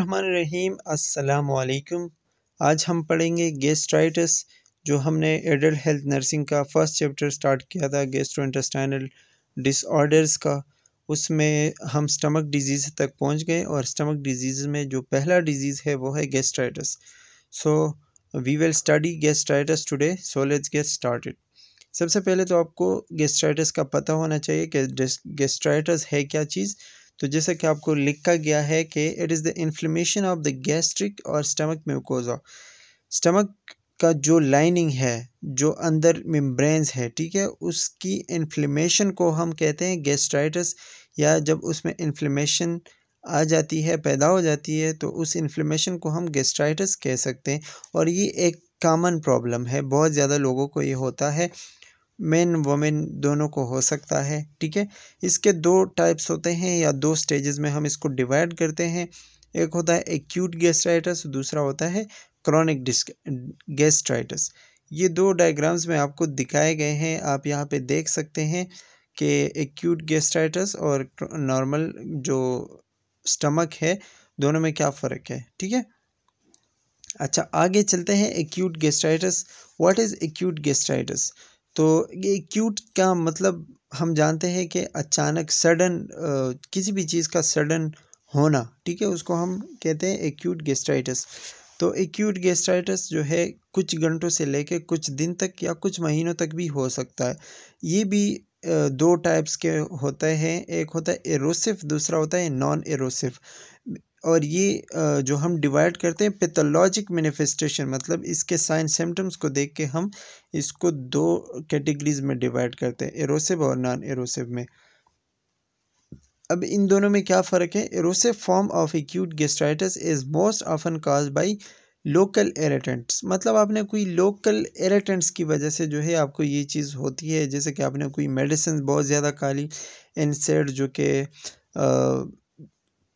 अस्सलाम वालेकुम आज हम पढ़ेंगे गेस्ट्राइटस जो हमने एडल्ट हेल्थ नर्सिंग का फर्स्ट चैप्टर स्टार्ट किया था गेस्ट्रोइंटेस्टाइनल डिसऑर्डर्स का उसमें हम स्टमक डिजीज़ तक पहुंच गए और स्टमक डिजीज़ में जो पहला डिजीज़ है वो है gastritis so we will study gastritis today so let's get started सबसे पहले तो आपको गेस्ट्राइटिस का पता होना चाहिए कि गेस्ट्राइटिस है क्या चीज़ तो जैसा कि आपको लिखा गया है कि it is the inflammation of the gastric और स्टमक म्यूकोजा स्टमक का जो लाइनिंग है जो अंदर मेम्ब्रेन्स है ठीक है उसकी इन्फ्लेमेशन को हम कहते हैं गैस्ट्राइटस या जब उसमें इन्फ्लेमेशन आ जाती है पैदा हो जाती है तो उस इन्फ्लेमेशन को हम गैस्ट्राइटस कह सकते हैं और ये एक कामन प्रॉब्लम है बहुत ज़्यादा लोगों को ये होता है मैन वमेन दोनों को हो सकता है ठीक है इसके दो टाइप्स होते हैं या दो स्टेजेस में हम इसको डिवाइड करते हैं एक होता है एक्यूट गैस्ट्राइटस दूसरा होता है क्रॉनिक गैस्ट्राइटस ये दो डायग्राम्स में आपको दिखाए गए हैं आप यहाँ पे देख सकते हैं कि एक्यूट गैस्ट्राइटस और नॉर्मल जो स्टमक है दोनों में क्या फ़र्क है ठीक है अच्छा आगे चलते हैं acute gastritis what is acute gastritis तो ये क्यूट का मतलब हम जानते हैं कि अचानक सडन किसी भी चीज़ का सडन होना ठीक है उसको हम कहते हैं एक्यूट गेस्ट्राइटस तो एक्यूट गेस्ट्राइटस जो है कुछ घंटों से लेके कुछ दिन तक या कुछ महीनों तक भी हो सकता है ये भी दो टाइप्स के होते हैं एक होता है एरोसिव दूसरा होता है नॉन एरोसिव और ये जो हम डिवाइड करते हैं पैथोलॉजिक मैनिफेस्टेशन मतलब इसके साइन सिम्टम्स को देख के हम इसको दो कैटेगरीज में डिवाइड करते हैं एरोसिव और नॉन एरोसिव में अब इन दोनों में क्या फ़र्क है erosive form of acute gastritis is most often caused by local irritants मतलब आपने कोई लोकल एरेटेंट्स की वजह से जो है आपको ये चीज़ होती है जैसे कि आपने कोई मेडिसिन बहुत ज़्यादा खा ली इनसेड जो कि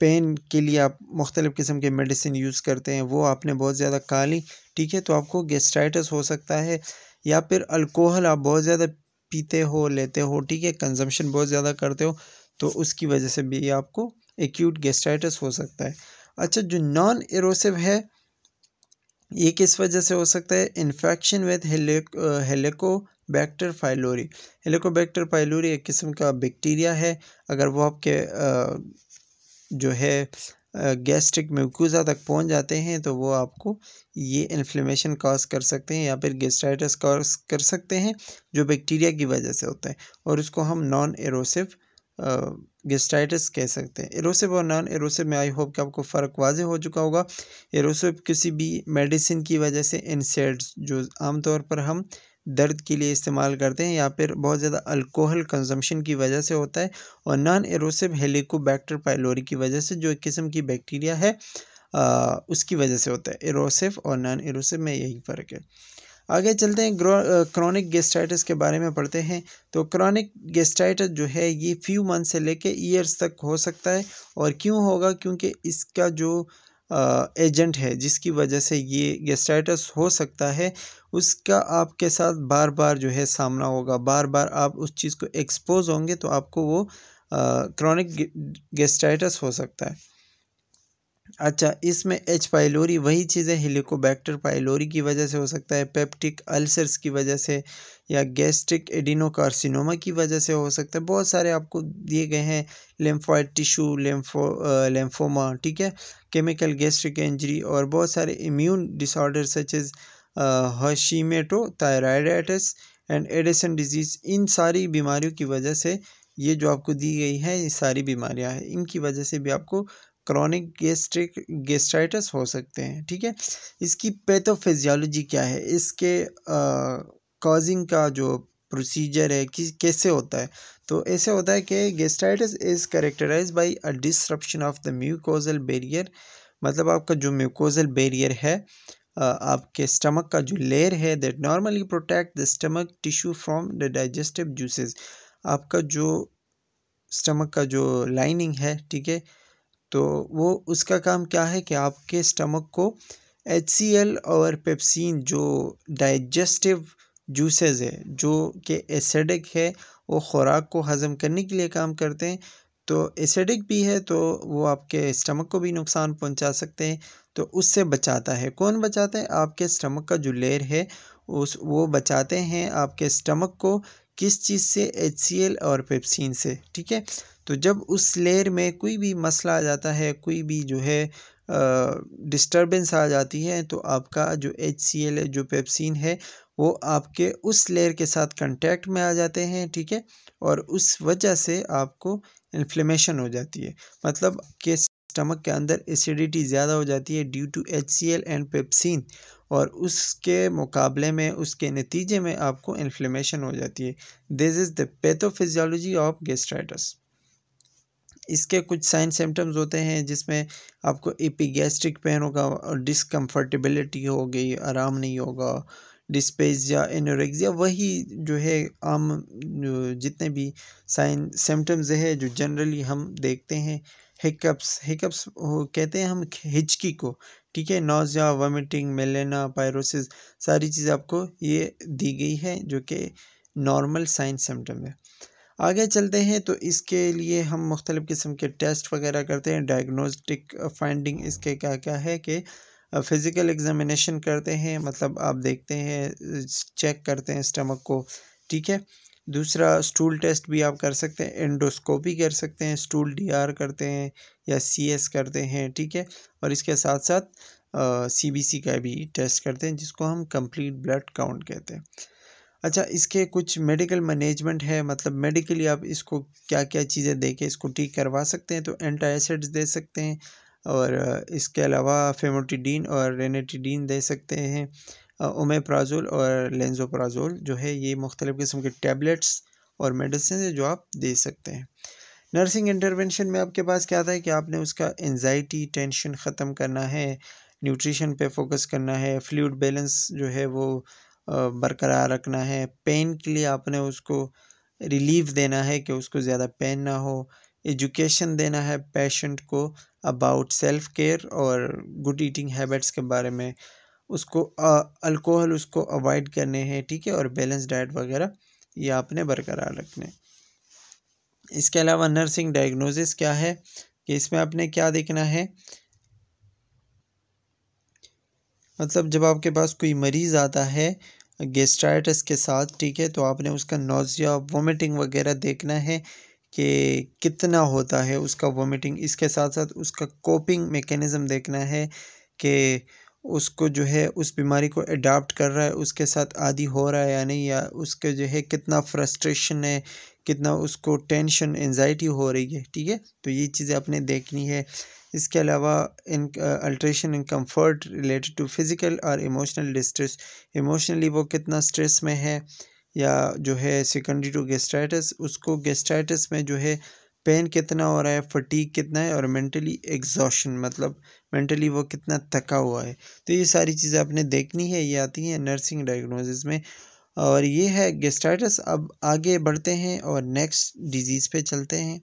पेन के लिए आप मुख्तलिफ़ किस्म के मेडिसिन यूज़ करते हैं वो आपने बहुत ज़्यादा खा ली ठीक है तो आपको गेस्ट्राइटस हो सकता है या फिर अल्कोहल आप बहुत ज़्यादा पीते हो लेते हो ठीक है कंजम्पशन बहुत ज़्यादा करते हो तो उसकी वजह से भी आपको एक्यूट गेस्ट्राइटस हो सकता है अच्छा जो नॉन एरोसिव है ये किस वजह से हो सकता है इन्फेक्शन विद हेलिको बैक्टर फाइलोरी बैक्टर फाइलोरी एक किस्म का बैक्टीरिया है अगर वो आपके uh, जो है गैस्ट्रिक म्यूकोज़ा तक पहुंच जाते हैं तो वो आपको ये इन्फ्लेमेशन कॉज कर सकते हैं या फिर गेस्ट्राइटस कॉज कर सकते हैं जो बैक्टीरिया की वजह से होता है और इसको हम नॉन एरोसिव गेस्टाइटिस कह सकते हैं एरोसिव और नॉन एरोसिव में आई होप कि आपको फ़र्क वाजे हो चुका होगा एरोसिव किसी भी मेडिसिन की वजह से इंसेट्स जो आमतौर पर हम दर्द के लिए इस्तेमाल करते हैं या फिर बहुत ज़्यादा अल्कोहल कंजम्पशन की वजह से होता है और नॉन एरोसिव हेलिकोबैक्टर पाइलोरी की वजह से जो एक किस्म की बैक्टीरिया है आ, उसकी वजह से होता है एरोसिव और नॉन एरोसिव में यही फ़र्क है आगे चलते हैं क्रॉनिक गेस्टाइटिस के बारे में पढ़ते हैं तो क्रॉनिक गेस्टाइटिस जो है ये फ्यू मंथ से लेके ईयर्स तक हो सकता है और क्यों होगा क्योंकि इसका जो एजेंट है जिसकी वजह से ये गेस्टाइटिस हो सकता है उसका आपके साथ बार बार जो है सामना होगा बार बार आप उस चीज़ को एक्सपोज होंगे तो आपको वो क्रॉनिक गेस्टाइटस हो सकता है अच्छा इसमें एच पाइलोरी वही चीज़ें हेलिकोबैक्टर पाइलोरी की वजह से हो सकता है पेप्टिक अल्सर्स की वजह से या गैस्ट्रिक एडिनोकार्सिनोमा की वजह से हो सकता है बहुत सारे आपको दिए गए हैं लेम्फॉइड टिश्यू लेम्फो लेम्फोमा ठीक है केमिकल गैस्ट्रिक इंजरी और बहुत सारे immune disorder such Hashimoto thyroiditis and Addison disease इन सारी बीमारियों की वजह से ये जो आपको दी गई है ये सारी बीमारियां हैं इनकी वजह से भी आपको क्रॉनिक गेस्ट्रिक गेस्ट्राइटिस हो सकते हैं ठीक है इसकी पैथोफिजियोलॉजी क्या है इसके कॉजिंग का जो प्रोसीजर है कि कैसे होता है तो ऐसे होता है कि gastritis is characterized by a disruption of the mucosal barrier मतलब आपका जो म्यूकोजल बेरियर है आपके स्टमक का जो लेयर है that normally protect the stomach tissue from the digestive juices आपका जो स्टमक का जो लाइनिंग है ठीक है तो वो उसका काम क्या है कि आपके स्टमक को एच सी एल और पेप्सिन जो डाइजेस्टिव जूसेस है जो कि एसिडिक है वो ख़ुराक को हज़म करने के लिए काम करते हैं तो एसिडिक भी है तो वो आपके स्टमक को भी नुकसान पहुंचा सकते हैं तो उससे बचाता है कौन बचाता है आपके स्टमक का जो लेयर है उस वो बचाते हैं आपके स्टमक को किस चीज़ से एच और पेप्सिन से ठीक है तो जब उस लेयर में कोई भी मसला आ जाता है कोई भी जो है डिस्टर्बेंस आ जाती है तो आपका जो एच जो पेप्सिन है वो आपके उस लेयर के साथ कांटेक्ट में आ जाते हैं ठीक है और उस वजह से आपको इन्फ्लेमेशन हो जाती है मतलब कि स्टमक के अंदर एसिडिटी ज़्यादा हो जाती है due to H C L and pepsin और उसके मुकाबले में उसके नतीजे में आपको इन्फ्लेमेशन हो जाती है this is the pathophysiology of gastritis इसके कुछ साइन सिम्टम्स होते हैं जिसमें आपको एपिगैस्ट्रिक पेन होगा और डिसकम्फर्टेबिलिटी होगी आराम नहीं होगा डिस्पेजिया एनोरेक्सिया वही जो है आम जितने भी साइन सिम्टम्स है जो जनरली हम देखते हैं हिकअप्स हिकअप्स कहते हैं हम हिचकी को ठीक है नोज़िया वॉमिटिंग मेलेना पायरोसिस सारी चीज़ आपको ये दी गई है जो कि नॉर्मल साइन सिम्टम है आगे चलते हैं तो इसके लिए हम मुख्तलिफ़ किस्म के टेस्ट वगैरह करते हैं डायग्नोस्टिक फाइंडिंग इसके क्या क्या है कि फ़िज़िकल एग्ज़ामिनेशन करते हैं मतलब आप देखते हैं चेक करते हैं स्टमक को ठीक है दूसरा स्टूल टेस्ट भी आप कर सकते हैं एंडोस्कोपी कर सकते हैं स्टूल डीआर करते हैं या सीएस करते हैं ठीक है और इसके साथ साथ सीबीसी का भी टेस्ट करते हैं जिसको हम कंप्लीट ब्लड काउंट कहते हैं अच्छा इसके कुछ मेडिकल मैनेजमेंट है मतलब मेडिकली आप इसको क्या क्या चीज़ें दे के इसको ठीक करवा सकते हैं तो एंटा एसिड्स दे सकते हैं और इसके अलावा फेमोटिडीन और रेनेटिडीन दे सकते हैं ओमेप्राजोल और लेंजोप्राजोल जो है ये मुख्तलिफ़ किस्म के टैबलेट्स और मेडिसिन है जो आप दे सकते हैं नर्सिंग इंटरवेंशन में आपके पास क्या था है कि आपने उसका एनजाइटी टेंशन ख़त्म करना है न्यूट्रिशन पे फोकस करना है फ्लूड बैलेंस जो है वो बरकरार रखना है पेन के लिए आपने उसको रिलीफ देना है कि उसको ज़्यादा पेन ना हो एजुकेशन देना है पेशेंट को अबाउट सेल्फ केयर और गुड ईटिंग हैबिट्स के बारे में उसको अल्कोहल उसको अवॉइड करने हैं ठीक है और बैलेंस डाइट वगैरह ये आपने बरकरार रखने इसके अलावा नर्सिंग डायग्नोसिस क्या है कि इसमें आपने क्या देखना है मतलब जब आपके पास कोई मरीज़ आता है गेस्ट्राइटस के साथ ठीक है तो आपने उसका नोज़िया वोमिटिंग वगैरह देखना है कि कितना होता है उसका वोमिटिंग इसके साथ साथ उसका कोपिंग मेकेनिज़म देखना है कि उसको जो है उस बीमारी को अडाप्ट कर रहा है उसके साथ आदि हो रहा है या नहीं या उसके जो है कितना फ्रस्ट्रेशन है कितना उसको टेंशन एनजाइटी हो रही है ठीक है तो ये चीज़ें आपने देखनी है इसके अलावा in alteration in comfort related to physical और इमोशनल डिस्ट्रेस इमोशनली वो कितना स्ट्रेस में है या जो है सेकेंडरी टू गेस्ट्राइटस उसको गेस्ट्राइटस में जो है पेन कितना हो रहा है फटीक कितना है और मेंटली एग्जॉशन मतलब मेंटली वो कितना थका हुआ है तो ये सारी चीज़ें आपने देखनी है ये आती हैं नर्सिंग डायग्नोसिस में और ये है गेस्टाइटस अब आगे बढ़ते हैं और नेक्स्ट डिजीज़ पे चलते हैं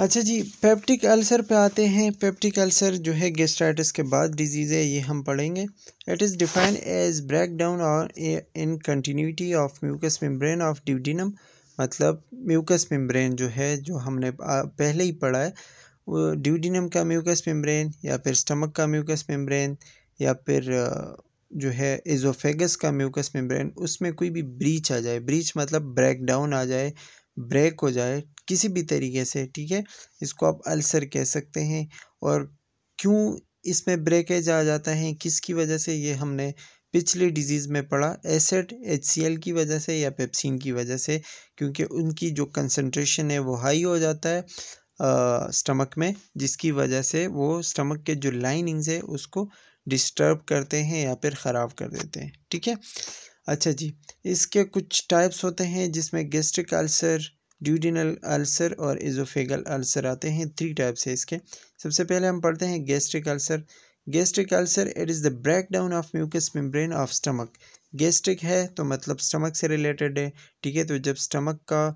अच्छा जी पेप्टिक अल्सर पे आते हैं पेप्टिक अल्सर जो है गेस्टाइटस के बाद डिजीज़ है ये हम पढ़ेंगे it is defined as break down और in continuity of mucus membrane of duodenum मतलब म्यूकस मेम्ब्रेन जो है जो हमने पहले ही पढ़ा है ड्यूडिनम का म्यूकस मेम्ब्रेन या फिर स्टमक का म्यूकस मेम्ब्रेन या फिर जो है एजोफेगस का म्यूकस मेम्ब्रेन उसमें कोई भी ब्रीच आ जाए ब्रीच मतलब ब्रेक डाउन आ जाए ब्रेक हो जाए किसी भी तरीके से ठीक है इसको आप अल्सर कह सकते हैं और क्यों इसमें ब्रेकेज आ जाता है किसकी वजह से ये हमने पिछली डिजीज़ में पड़ा एसिड एच की वजह से या पेप्सिन की वजह से क्योंकि उनकी जो कंसनट्रेशन है वो हाई हो जाता है स्टमक में जिसकी वजह से वो स्टमक के जो लाइनिंग्स है उसको डिस्टर्ब करते हैं या फिर ख़राब कर देते हैं ठीक है अच्छा जी इसके कुछ टाइप्स होते हैं जिसमें गेस्ट्रिक अल्सर ड्यूडिनल अल्सर और इजोफेगल अल्सर आते हैं थ्री टाइप्स है इसके सबसे पहले हम पढ़ते हैं gastric ulcer gastric ulcer it is the break down of mucus membrane of stomach gastric है तो मतलब स्टमक से रिलेटेड है ठीक है तो जब स्टमक का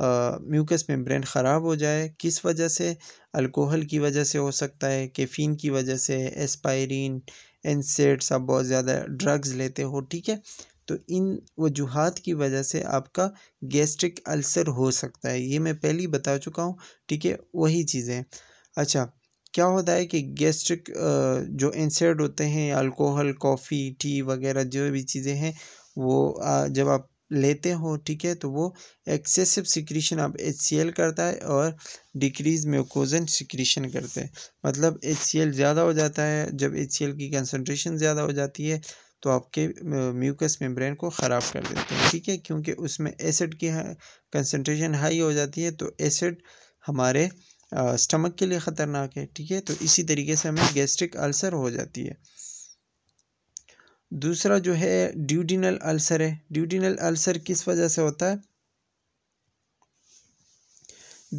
म्यूकस मेम्ब्रेन ख़राब हो जाए किस वजह से अल्कोहल की वजह से हो सकता है कैफीन की वजह से एस्पायरीन एनसेट्स आप बहुत ज़्यादा ड्रग्स लेते हो ठीक है तो इन वजूहत की वजह से आपका गैस्ट्रिक अल्सर हो सकता है ये मैं पहले ही बता चुका हूँ ठीक है वही चीज़ें अच्छा क्या होता है कि गैस्ट्रिक जो इंसर्ट होते हैं अल्कोहल कॉफ़ी टी वगैरह जो भी चीज़ें हैं वो जब आप लेते हो ठीक है तो वो एक्सेसिव सिक्रीशन आप एच करता है और डिक्रीज म्यूकोजन सिक्रीशन करते हैं मतलब एच ज़्यादा हो जाता है जब एच की कंसनट्रेशन ज़्यादा हो जाती है तो आपके म्यूकस मेम्ब्रेन को ख़राब कर देते हैं ठीक है क्योंकि उसमें एसिड की कंसनट्रेशन हाई हो जाती है तो एसिड हमारे स्टमक के लिए ख़तरनाक है ठीक है तो इसी तरीके से हमें गैस्ट्रिक अल्सर हो जाती है दूसरा जो है ड्यूडिनल अल्सर है ड्यूडिनल अल्सर किस वजह से होता है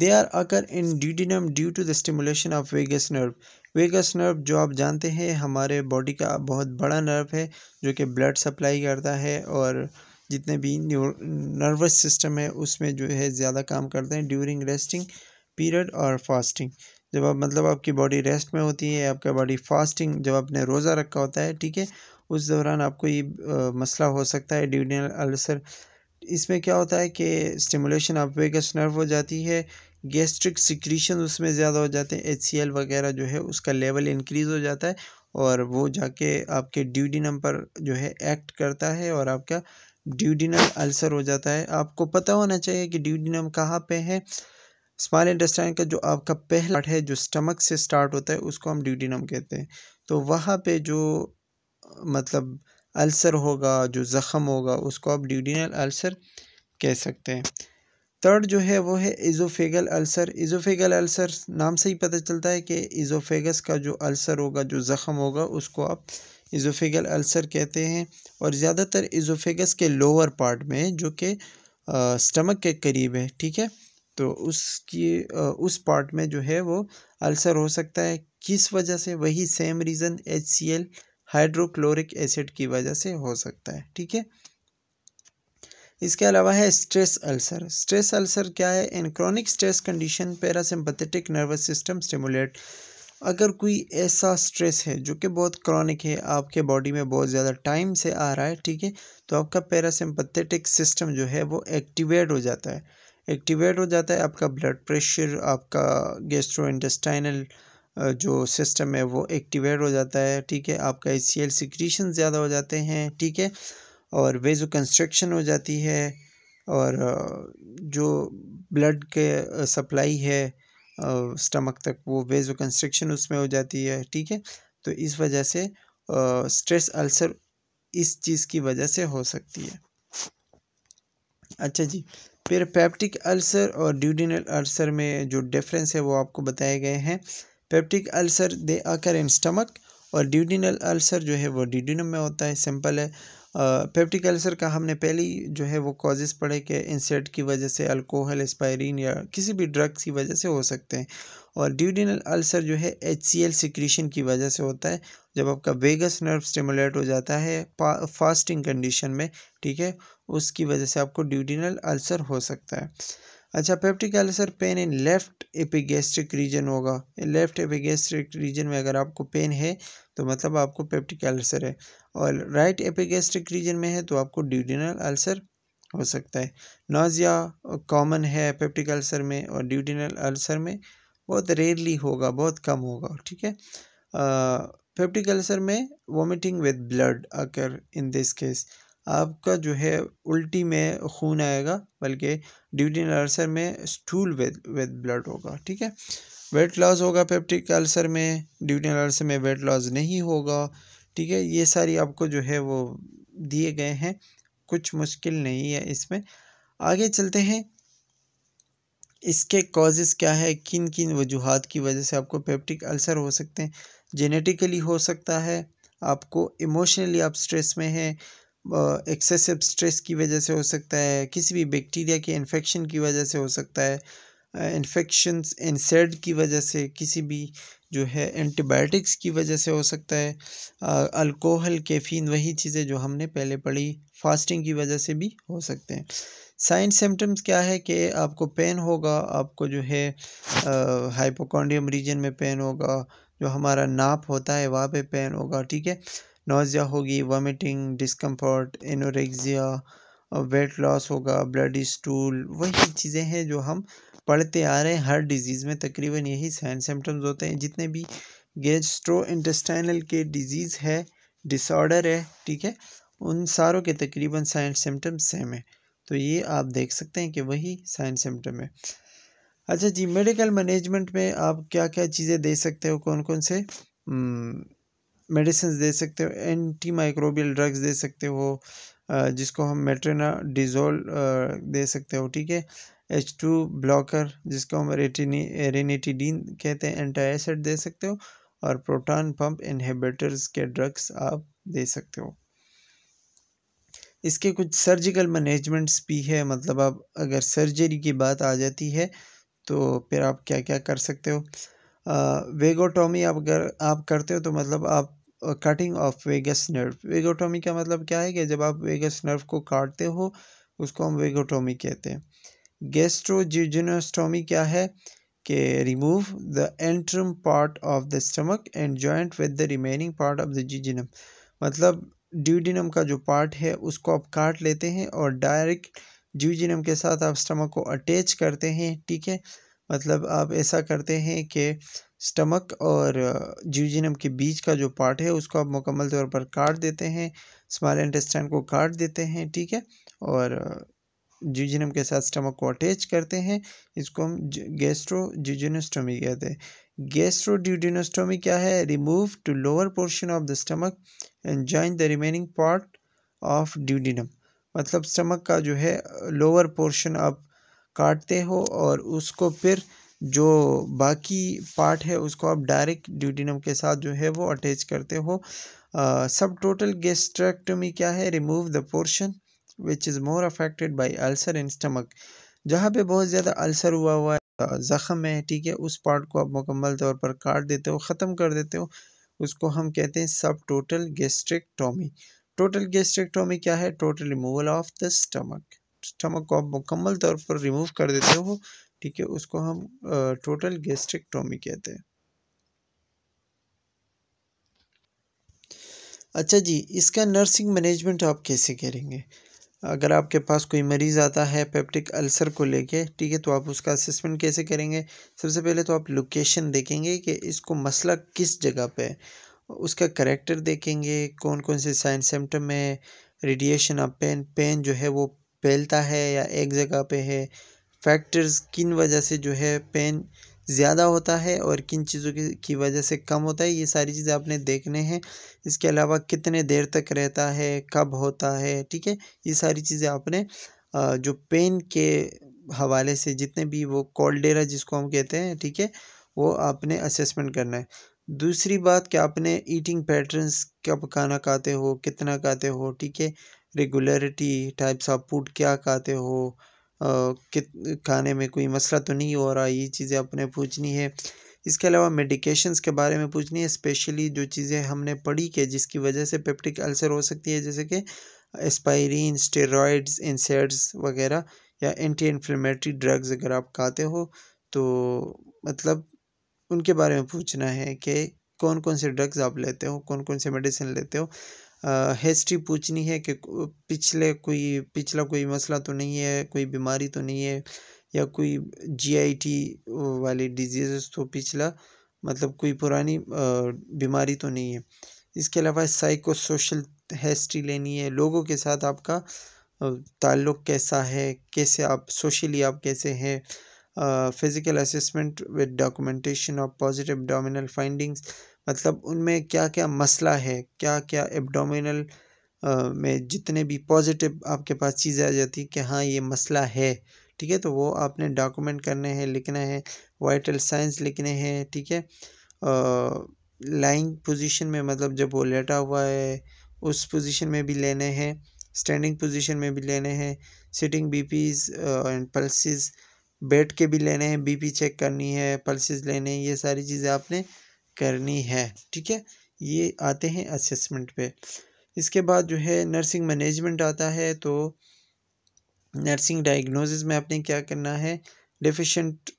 they are occur in duodenum due to the stimulation of vagus nerve vagus nerve जो आप जानते हैं हमारे बॉडी का बहुत बड़ा नर्व है जो कि ब्लड सप्लाई करता है और जितने भी नर्वस सिस्टम है उसमें जो है ज़्यादा काम करते हैं ड्यूरिंग रेस्टिंग पीरियड और फास्टिंग जब आप मतलब आपकी बॉडी रेस्ट में होती है आपका बॉडी फास्टिंग जब आपने रोज़ा रखा होता है ठीक है उस दौरान आपको ये मसला हो सकता है ड्यूडनल अल्सर इसमें क्या होता है कि स्टिमुलेशन आप वेगस नर्व हो जाती है गैस्ट्रिक सिक्रीशन उसमें ज़्यादा हो जाते हैं एच वगैरह जो है उसका लेवल इंक्रीज़ हो जाता है और वो जाके आपके ड्यूडिनम पर जो है एक्ट करता है और आपका ड्यूडिनम अल्सर हो जाता है आपको पता होना चाहिए कि ड्यूडिनम कहाँ पे है स्मॉल इंडस्टाइन का जो आपका पहला है जो स्टमक से स्टार्ट होता है उसको हम ड्यूडिनम कहते हैं तो वहाँ पर जो मतलब अल्सर होगा जो ज़ख़म होगा उसको आप ड्यूडिनल अल्सर कह सकते हैं थर्ड जो है वो है इजोफेगल अल्सर इजोफेगल अल्सर नाम से ही पता चलता है कि इजोफेगस का जो अल्सर होगा जो ज़ख़म होगा उसको आप इजोफेगल अल्सर कहते हैं और ज़्यादातर इजोफेगस के लोअर पार्ट में जो कि स्टमक के करीब है ठीक है तो उसकी आ, उस पार्ट में जो है वो अल्सर हो सकता है किस वजह से वही same reason H C L hydrochloric acid की वजह से हो सकता है ठीक है इसके अलावा है स्ट्रेस अल्सर स्ट्रेस अल्सर क्या है in chronic stress condition parasympathetic nervous system stimulate अगर कोई ऐसा स्ट्रेस है जो कि बहुत क्रॉनिक है आपके बॉडी में बहुत ज़्यादा टाइम से आ रहा है ठीक है तो आपका पैरासिम्पथेटिक सिस्टम जो है वो एक्टिवेट हो जाता है एक्टिवेट हो जाता है आपका ब्लड प्रेशर आपका गेस्ट्रो इंटेस्टाइनल जो सिस्टम है वो एक्टिवेट हो जाता है ठीक है आपका एच सी एल सिक्रीशन ज़्यादा हो जाते हैं ठीक है और वेजो कंस्ट्रक्शन हो जाती है और जो ब्लड के सप्लाई है स्टमक तक वो वेजो कंस्ट्रक्शन उसमें हो जाती है ठीक है तो इस वजह से स्ट्रेस अल्सर इस चीज़ की वजह से हो सकती है अच्छा जी फिर पैप्टिक अल्सर और ड्यूडिनल अल्सर में जो डिफरेंस है वो आपको बताए गए हैं peptic ulcer they occur in stomach और ड्यूडिनल अल्सर जो है वो ड्यूडिनम में होता है सिंपल है पेप्टिक अल्सर का हमने पहली जो है वो कॉजेस पढ़े कि इंसेट की वजह से अल्कोहल एस्पायरिन या किसी भी ड्रग्स की वजह से हो सकते हैं और ड्यूडिनल अल्सर जो है एच सी एल सिक्रीशन की वजह से होता है जब आपका वेगस नर्व स्टिमुलेट हो जाता है फास्टिंग कंडीशन में ठीक है उसकी वजह से आपको ड्यूडिनल अल्सर हो सकता है अच्छा peptic ulcer pain in left epigastric region होगा लेफ़्ट एपिगेस्ट्रिक रीजन में अगर आपको पेन है तो मतलब आपको पेप्टिक एल्सर है और राइट एपिगेस्ट्रिक रीजन में है तो आपको ड्यूडिनल अल्सर हो सकता है नोज़िया कॉमन है पेप्टिक अल्सर में और ड्यूडिनल अल्सर में बहुत रेयरली होगा बहुत कम होगा ठीक है पेप्टिक अल्सर में vomiting with blood occur in this case आपका जो है उल्टी में खून आएगा बल्कि ड्यूटिन अल्सर में स्टूल विद विद ब्लड होगा ठीक है वेट लॉस होगा पेप्टिक अल्सर में ड्यूटिन अल्सर में वेट लॉस नहीं होगा ठीक है ये सारी आपको जो है वो दिए गए हैं कुछ मुश्किल नहीं है इसमें आगे चलते हैं इसके कॉजेज़ क्या है किन किन वजूहत की वजह से आपको पेप्टिक अल्सर हो सकते हैं जेनेटिकली हो सकता है आपको इमोशनली आप स्ट्रेस में हैं एक्सेसिव स्ट्रेस की वजह से हो सकता है किसी भी बैक्टीरिया के इन्फेक्शन की वजह से हो सकता है इन्फेक्शन इंसेड की वजह से किसी भी जो है एंटीबायोटिक्स की वजह से हो सकता है अल्कोहल कैफीन वही चीज़ें जो हमने पहले पढ़ी फास्टिंग की वजह से भी हो सकते हैं साइन सिम्टम्स क्या है कि आपको पेन होगा आपको जो है हाइपोकॉन्डियम रीजन में पेन होगा जो हमारा नाप होता है वहाँ पे पेन होगा ठीक है नोजिया होगी vomiting discomfort anorexia weight loss होगा ब्लड स्टूल वही चीज़ें हैं जो हम पढ़ते आ रहे हैं हर डिजीज़ में तकरीबन यही साइन सिम्टम्स होते हैं जितने भी गेस्ट्रो इंटेस्टाइनल के डिजीज़ है डिसऑर्डर है ठीक है उन सारों के तकरीबन साइन सिम्टम्स सेम है तो ये आप देख सकते हैं कि वही साइन सिम्टम है अच्छा जी मेडिकल मैनेजमेंट में आप क्या क्या चीज़ें दे सकते हो कौन कौन से हम्म, मेडिसिन दे सकते हो एंटी माइक्रोबियल ड्रग्स दे सकते हो जिसको हम मेट्रेना डिजोल दे सकते हो ठीक है एच टू ब्लॉकर जिसको हम रेटिनी रेनिटीडीन कहते हैं एंटी एसिड दे सकते हो और प्रोटॉन पंप इन्हेबिटर्स के ड्रग्स आप दे सकते हो इसके कुछ सर्जिकल मैनेजमेंट्स भी है मतलब आप अगर सर्जरी की बात आ जाती है तो फिर आप क्या क्या कर सकते हो वेगोटोमी आप अगर आप करते हो तो मतलब आप cutting of vagus nerve vagotomy का मतलब क्या है कि जब आप वेगस नर्व को काटते हो उसको हम वेगोटोमी कहते हैं गैस्ट्रोजिजिनोस्टोमी क्या है कि remove the antrum part of the stomach and joint with the remaining part of the jejunum मतलब ड्यूजिनम का जो पार्ट है उसको आप काट लेते हैं और डायरेक्ट ड्यूजिनम के साथ आप स्टमक को अटैच करते हैं ठीक है मतलब आप ऐसा करते हैं कि स्टमक और जीवजिनम के बीच का जो पार्ट है उसको आप मुकम्मल तौर पर काट देते हैं स्मॉल इंटेस्टाइन को काट देते हैं ठीक है और जीवजिनम के साथ स्टमक को अटैच करते हैं इसको हम गैस्ट्रो जीजिनोस्टोमी कहते हैं गैस्ट्रोड्यूडिनोस्टोमी क्या है remove to lower portion of the stomach and join the remaining part of duodenum मतलब स्टमक का जो है लोअर पोर्शन आप काटते हो और उसको फिर जो बाकी पार्ट है उसको आप डायरेक्ट ड्यूटिनम के साथ जो है वो अटैच करते हो सब टोटल गेस्ट्रेक्टोमी क्या है remove the portion which is more affected by ulcer in stomach जहाँ पे बहुत ज़्यादा अल्सर हुआ हुआ है ज़ख़म है ठीक है उस पार्ट को आप मुकम्मल तौर पर काट देते हो ख़त्म कर देते हो उसको हम कहते हैं सब टोटल गेस्ट्रिकटोमी टोटल गेस्ट्रिकटोमी क्या है total removal of the stomach stomach को आप मुकम्मल तौर पर रिमूव कर देते हो ठीक है उसको हम टोटल गैस्ट्रिक्टोमी कहते हैं अच्छा जी इसका नर्सिंग मैनेजमेंट आप कैसे करेंगे अगर आपके पास कोई मरीज़ आता है पेप्टिक अल्सर को लेके ठीक है तो आप उसका असेसमेंट कैसे करेंगे सबसे पहले तो आप लोकेशन देखेंगे कि इसको मसला किस जगह पे है उसका करेक्टर देखेंगे कौन कौन से साइन सिम्टम है रेडिएशन ऑफ पेन पेन जो है वो फैलता है या एक जगह पे है फैक्टर्स किन वजह से जो है पेन ज़्यादा होता है और किन चीज़ों की वजह से कम होता है ये सारी चीज़ें आपने देखने हैं इसके अलावा कितने देर तक रहता है कब होता है ठीक है ये सारी चीज़ें आपने जो पेन के हवाले से जितने भी वो कॉल्डेरा जिसको हम कहते हैं ठीक है वो आपने असेसमेंट करना है दूसरी बात कि आपने ईटिंग पैटर्नस कब खाना खाते हो कितना खाते हो ठीक है रेगुलरिटी टाइप्स ऑफ फूड क्या खाते हो खाने में कोई मसला तो नहीं हो रहा ये चीज़ें आपने पूछनी है इसके अलावा मेडिकेशंस के बारे में पूछनी है स्पेशली जो चीज़ें हमने पढ़ी के जिसकी वजह से पेप्टिक अल्सर हो सकती है जैसे कि एस्पायरीन स्टेरॉइड्स इंसेट्स वगैरह या एंटी इन्फ्लेमेटरी ड्रग्स अगर आप खाते हो तो मतलब उनके बारे में पूछना है कि कौन कौन से ड्रग्स आप लेते हो कौन कौन से मेडिसिन लेते हो हिस्ट्री पूछनी है कि पिछले कोई पिछला कोई मसला तो नहीं है कोई बीमारी तो नहीं है या कोई जीआईटी वाली डिजीज़ तो पिछला मतलब कोई पुरानी बीमारी तो नहीं है इसके अलावा साइको सोशल हिस्ट्री लेनी है लोगों के साथ आपका ताल्लुक़ कैसा है कैसे आप सोशली आप कैसे हैं physical assessment with documentation of positive abdominal findings मतलब उनमें क्या क्या मसला है क्या क्या एबडोमिनल में जितने भी पॉजिटिव आपके पास चीज़ें आ जाती कि हाँ ये मसला है ठीक है तो वो आपने डॉक्यूमेंट करने हैं लिखना है वाइटल साइंस लिखने हैं ठीक है लाइंग पोजीशन में मतलब जब वो लेटा हुआ है उस पोजीशन में भी लेने हैं स्टैंडिंग पोजीशन में भी लेने हैं सिटिंग बीपीज एंड पल्सिस बैठ के भी लेने हैं बीपी चेक करनी है पल्सिस लेने हैं ये सारी चीज़ें आपने करनी है ठीक है ये आते हैं असेसमेंट पे इसके बाद जो है नर्सिंग मैनेजमेंट आता है तो नर्सिंग डायग्नोसिस में आपने क्या करना है deficient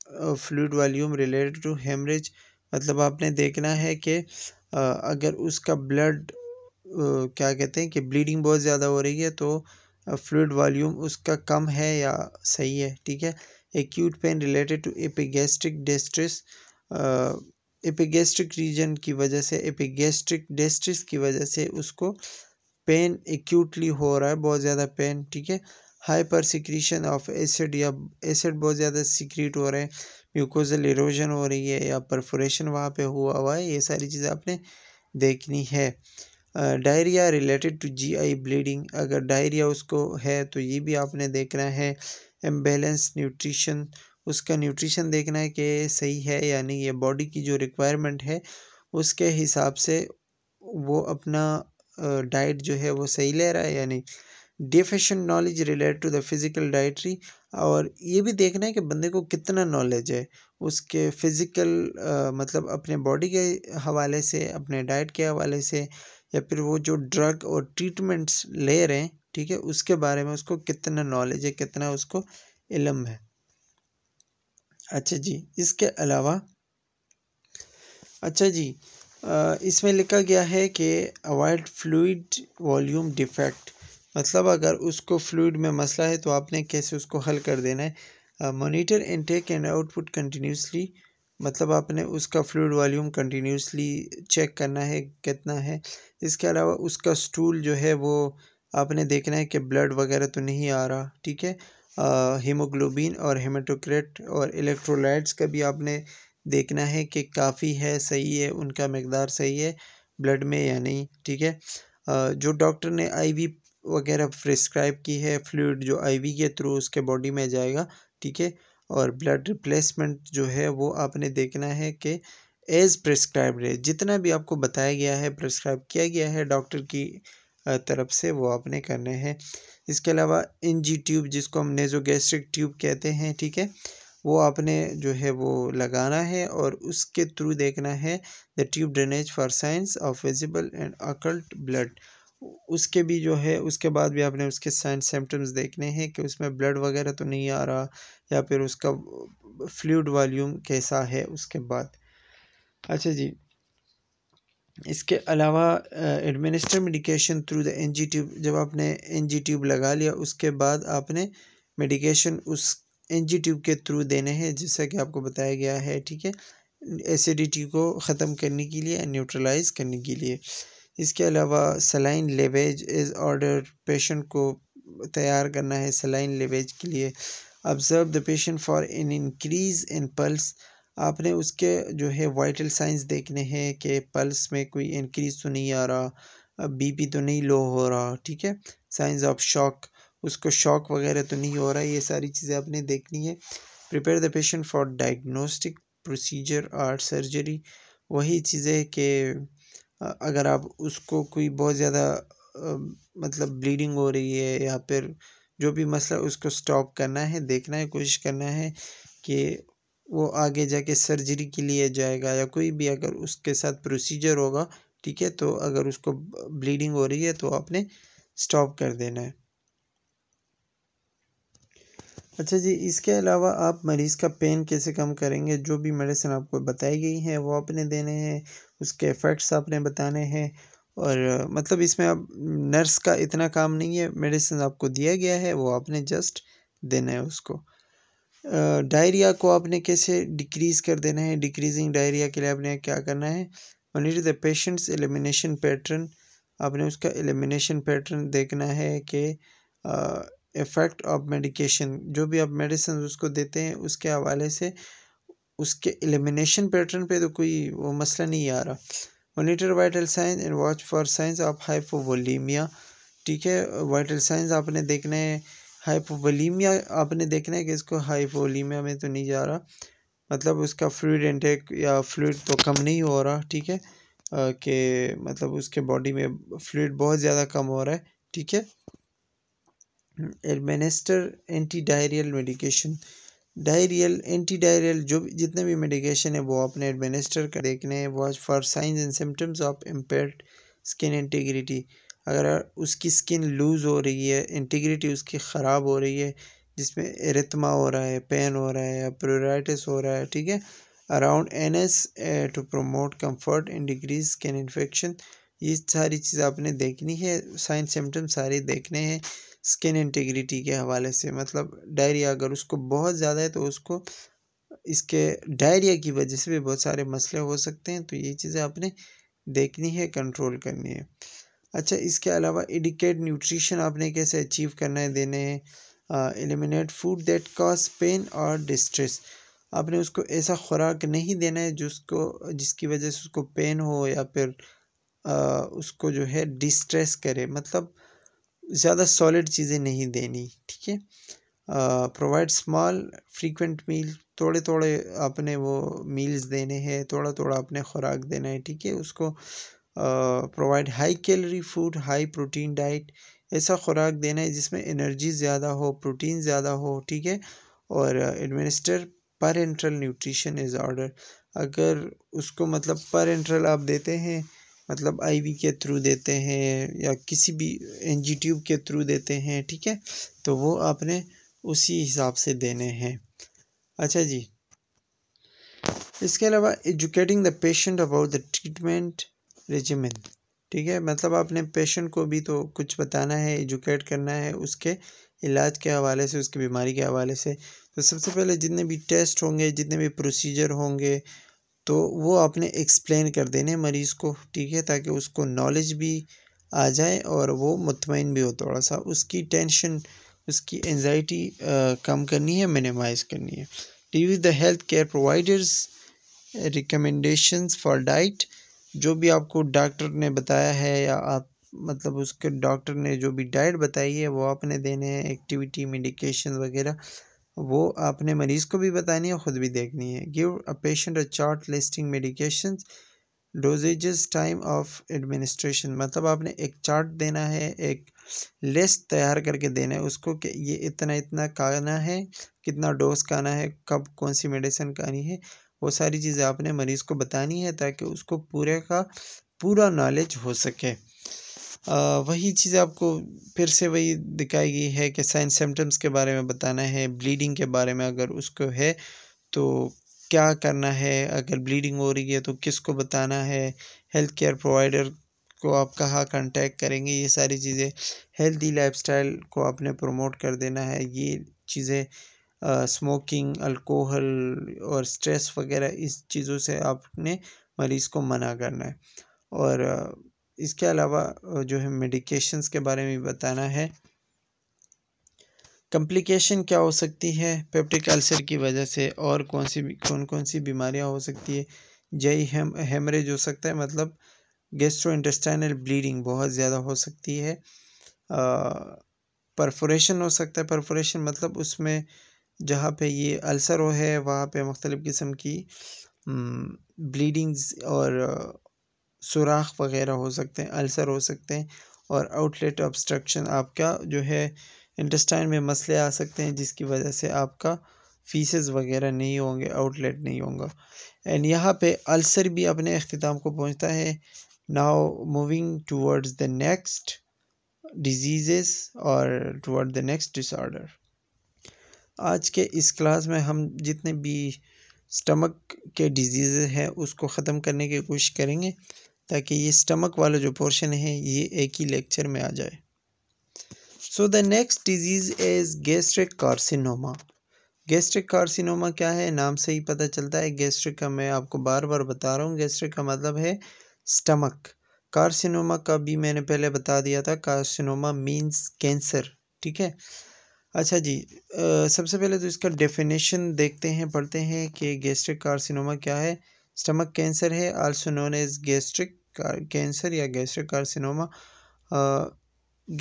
fluid volume related to haemorrhage मतलब आपने देखना है कि uh, अगर उसका ब्लड uh, क्या कहते हैं कि ब्लीडिंग बहुत ज़्यादा हो रही है तो फ्लूड uh, वॉल्यूम उसका कम है या सही है ठीक है acute pain related to epigastric distress epigastric region की वजह से एपिगेस्ट्रिक डेस्ट्रिस की वजह से उसको पेन एक्यूटली हो रहा है बहुत ज़्यादा पेन ठीक है हाइपर सिक्रीशन ऑफ एसिड या एसिड बहुत ज़्यादा सिक्रीट हो रहे हैं म्यूकोजल इरोजन हो रही है या परफोरेशन वहाँ पे हुआ हुआ है ये सारी चीज़ें आपने देखनी है diarrhoea related to GI bleeding अगर डायरिया उसको है तो ये भी आपने देखना है एम्बेलेंस न्यूट्रिशन उसका न्यूट्रिशन देखना है कि सही है या नहीं है बॉडी की जो रिक्वायरमेंट है उसके हिसाब से वो अपना डाइट जो है वो सही ले रहा है या नहीं deficient knowledge relate to the physical dietary और ये भी देखना है कि बंदे को कितना नॉलेज है उसके फिज़िकल मतलब अपने बॉडी के हवाले से अपने डाइट के हवाले से या फिर वो जो ड्रग और ट्रीटमेंट्स ले रहे हैं ठीक है उसके बारे में उसको कितना नॉलेज है कितना उसको इलम है अच्छा जी इसके अलावा अच्छा जी इसमें लिखा गया है कि अवॉइड फ्लूड वॉल्यूम डिफेक्ट मतलब अगर उसको फ्लूड में मसला है तो आपने कैसे उसको हल कर देना है monitor intake and output continuously मतलब आपने उसका फ्लूड वॉल्यूम कंटिन्यूसली चेक करना है कितना है इसके अलावा उसका स्टूल जो है वो आपने देखना है कि ब्लड वगैरह तो नहीं आ रहा ठीक है हीमोग्लोबिन और हेमाटोक्रेट और इलेक्ट्रोलाइट्स का भी आपने देखना है कि काफ़ी है सही है उनका मकदार सही है ब्लड में या नहीं ठीक है जो डॉक्टर ने आईवी वगैरह प्रिस्क्राइब की है फ्लूड जो आईवी के थ्रू उसके बॉडी में जाएगा ठीक है और ब्लड रिप्लेसमेंट जो है वो आपने देखना है कि एज़ प्रिस्क्राइब है जितना भी आपको बताया गया है प्रिस्क्राइब किया गया है डॉक्टर की तरफ से वो आपने करने हैं इसके अलावा एन जी ट्यूब जिसको हम नेजोगैस्ट्रिक गैस्ट्रिक ट्यूब कहते हैं ठीक है वो आपने जो है वो लगाना है और उसके थ्रू देखना है the tube drainage for signs of visible and occult blood उसके भी जो है उसके बाद भी आपने उसके साइंस सिम्टम्स देखने हैं कि उसमें ब्लड वगैरह तो नहीं आ रहा या फिर उसका फ्लूड वॉल्यूम कैसा है उसके बाद अच्छा जी इसके अलावा administer medication through the N G tube जब आपने एन जी ट्यूब लगा लिया उसके बाद आपने मेडिकेशन उस एन जी ट्यूब के थ्रू देने हैं जैसा कि आपको बताया गया है ठीक है एसिडिटी को ख़त्म करने के लिए न्यूट्रलाइज करने के लिए इसके अलावा saline lavage is order patient को तैयार करना है सलाइन लेवेज के लिए observe the patient for an increase in pulse आपने उसके जो है वाइटल साइंस देखने हैं कि पल्स में कोई इंक्रीज तो नहीं आ रहा बीपी तो नहीं लो हो रहा ठीक है साइंस ऑफ शॉक उसको शॉक वगैरह तो नहीं हो रहा ये सारी चीज़ें आपने देखनी है prepare the patient for diagnostic procedure और सर्जरी वही चीज़ें कि अगर आप उसको कोई बहुत ज़्यादा मतलब ब्लीडिंग हो रही है या फिर जो भी मसला उसको स्टॉप करना है देखना है कोशिश करना है कि वो आगे जाके सर्जरी के लिए जाएगा या कोई भी अगर उसके साथ प्रोसीजर होगा ठीक है तो अगर उसको ब्लीडिंग हो रही है तो आपने स्टॉप कर देना है अच्छा जी इसके अलावा आप मरीज़ का पेन कैसे कम करेंगे जो भी मेडिसिन आपको बताई गई है वो आपने देने हैं उसके इफ़ेक्ट्स आपने बताने हैं और मतलब इसमें अब नर्स का इतना काम नहीं है मेडिसिन आपको दिया गया है वो आपने जस्ट देना है उसको डायरिया को आपने कैसे डिक्रीज़ कर देना है डिक्रीजिंग डायरिया के लिए आपने क्या करना है one the patient's elimination pattern आपने उसका एलिमिनेशन पैटर्न देखना है कि इफ़ेक्ट ऑफ मेडिकेशन जो भी आप मेडिसिन उसको देते हैं उसके हवाले से उसके एलिमिनेशन पैटर्न पे तो कोई वो मसला नहीं आ रहा monitor vital signs and watch for signs of hypovolemia ठीक है वाइटल साइंस आपने देखना है हाइपोवलीमिया आपने देखना है कि इसको हाइपोलीमिया में तो नहीं जा रहा मतलब उसका फ्लूड इंटेक या फ्लूड तो कम नहीं हो रहा ठीक है कि मतलब उसके बॉडी में फ्लूड बहुत ज़्यादा कम हो रहा है ठीक है administer anti diarrheal medication diarrheal anti diarrheal जो भी जितने भी मेडिकेशन है वो आपने एडमिनिस्टर कर देखने watch for signs and symptoms of impaired skin integrity अगर उसकी स्किन लूज़ हो रही है इंटीग्रिटी उसकी ख़राब हो रही है जिसमें एरिथमा हो रहा है पेन हो रहा है या प्रोराइटिस हो रहा है ठीक है around anus to promote comfort and decrease can infection ये सारी चीज़ आपने देखनी है साइन सिम्टम सारे देखने हैं स्किन इंटीग्रिटी के हवाले से मतलब डायरिया अगर उसको बहुत ज़्यादा है तो उसको इसके डायरिया की वजह से भी बहुत सारे मसले हो सकते हैं तो ये चीज़ें आपने देखनी है कंट्रोल करनी है अच्छा इसके अलावा एडिकेट न्यूट्रिशन आपने कैसे अचीव करना है देने हैं eliminate food that cause pain और डिस्ट्रेस आपने उसको ऐसा खुराक नहीं देना है जिसको जिसकी वजह से उसको पेन हो या फिर आ, उसको जो है डिस्ट्रेस करे मतलब ज़्यादा सॉलिड चीज़ें नहीं देनी ठीक है प्रोवाइड स्मॉल फ्रीक्वेंट मील थोड़े थोड़े आपने वो मील्स देने हैं थोड़ा थोड़ा अपने खुराक देना है ठीक है उसको provide high calorie food high protein diet ऐसा खुराक देना है जिसमें एनर्जी ज़्यादा हो प्रोटीन ज़्यादा हो ठीक है और एडमिनिस्टर पर इंट्रल न्यूट्रिशन इज़ ऑर्डर अगर उसको मतलब पर इंट्रल आप देते हैं मतलब आईवी के थ्रू देते हैं या किसी भी एन जी ट्यूब के थ्रू देते हैं ठीक है तो वो आपने उसी हिसाब से देने हैं अच्छा जी इसके अलावा educating the patient about the treatment regimen ठीक है मतलब आपने पेशेंट को भी तो कुछ बताना है एजुकेट करना है उसके इलाज के हवाले से उसकी बीमारी के हवाले से तो सबसे पहले जितने भी टेस्ट होंगे जितने भी प्रोसीजर होंगे तो वो आपने एक्सप्लेन कर देने मरीज़ को ठीक है ताकि उसको नॉलेज भी आ जाए और वो मुतमिन भी हो थोड़ा सा उसकी टेंशन उसकी एनजाइटी कम करनी है मिनिमाइज करनी है we the health care providers recommendations for diet जो भी आपको डॉक्टर ने बताया है या आप मतलब उसके डॉक्टर ने जो भी डाइट बताई है वो आपने देने हैं एक्टिविटी मेडिकेशन वगैरह वो आपने मरीज़ को भी बतानी है ख़ुद भी देखनी है give a patient a chart listing medication dosages time of administration मतलब आपने एक चार्ट देना है एक लिस्ट तैयार करके देना है उसको कि ये इतना इतना खाना है कितना डोज खाना है कब कौन सी मेडिसिन खानी है वो सारी चीज़ें आपने मरीज़ को बतानी है ताकि उसको पूरे का पूरा नॉलेज हो सके आ, वही चीज़ आपको फिर से वही दिखाई गई है कि साइन सिम्टम्स के बारे में बताना है ब्लीडिंग के बारे में अगर उसको है तो क्या करना है अगर ब्लीडिंग हो रही है तो किसको बताना है हेल्थ केयर प्रोवाइडर को आप कहाँ कांटेक्ट करेंगे ये सारी चीज़ें हेल्दी लाइफस्टाइल को आपने प्रमोट कर देना है ये चीज़ें स्मोकिंग अल्कोहल और स्ट्रेस वगैरह इस चीज़ों से आपने मरीज़ को मना करना है और इसके अलावा जो है मेडिकेशंस के बारे में बताना है कम्प्लिकेशन क्या हो सकती है पेप्टिक अल्सर की वजह से और कौन सी कौन कौन सी बीमारियां हो सकती है जई हेम हेमरेज हो सकता है मतलब गेस्ट्रो इंटेस्टाइनल ब्लीडिंग बहुत ज़्यादा हो सकती है परफोरेशन हो सकता है परफोरेशन मतलब उसमें जहाँ पे ये अल्सर हो है वहाँ पे मुख्तलिफ़ किस्म की ब्लीडिंग्स और सुराख वग़ैरह हो सकते हैं अल्सर हो सकते हैं और आउटलेट ऑब्स्ट्रक्शन आपका जो है इंटेस्टाइन में मसले आ सकते हैं जिसकी वजह से आपका फीसेस वगैरह नहीं होंगे आउटलेट नहीं होंगे एंड यहाँ पे अल्सर भी अपने अख्ताम को पहुँचता है now moving towards the next disease और टूवर्ड द नेक्स्ट डिसऑर्डर आज के इस क्लास में हम जितने भी स्टमक के डिजीज़ हैं उसको ख़त्म करने की कोशिश करेंगे ताकि ये स्टमक वाला जो पोर्शन है ये एक ही लेक्चर में आ जाए so the next disease is gastric carcinoma gastric carcinoma क्या है नाम से ही पता चलता है गैस्ट्रिक का मैं आपको बार बार बता रहा हूँ गैस्ट्रिक का मतलब है स्टमक कार्सिनोमा का भी मैंने पहले बता दिया था कार्सिनोमा मीन्स कैंसर ठीक है अच्छा जी आ, सबसे पहले तो इसका डेफिनेशन देखते हैं पढ़ते हैं कि गैस्ट्रिक कार्सिनोमा क्या है स्टमक कैंसर है also known as gastric cancer या गैस्ट्रिक कार्सिनोमा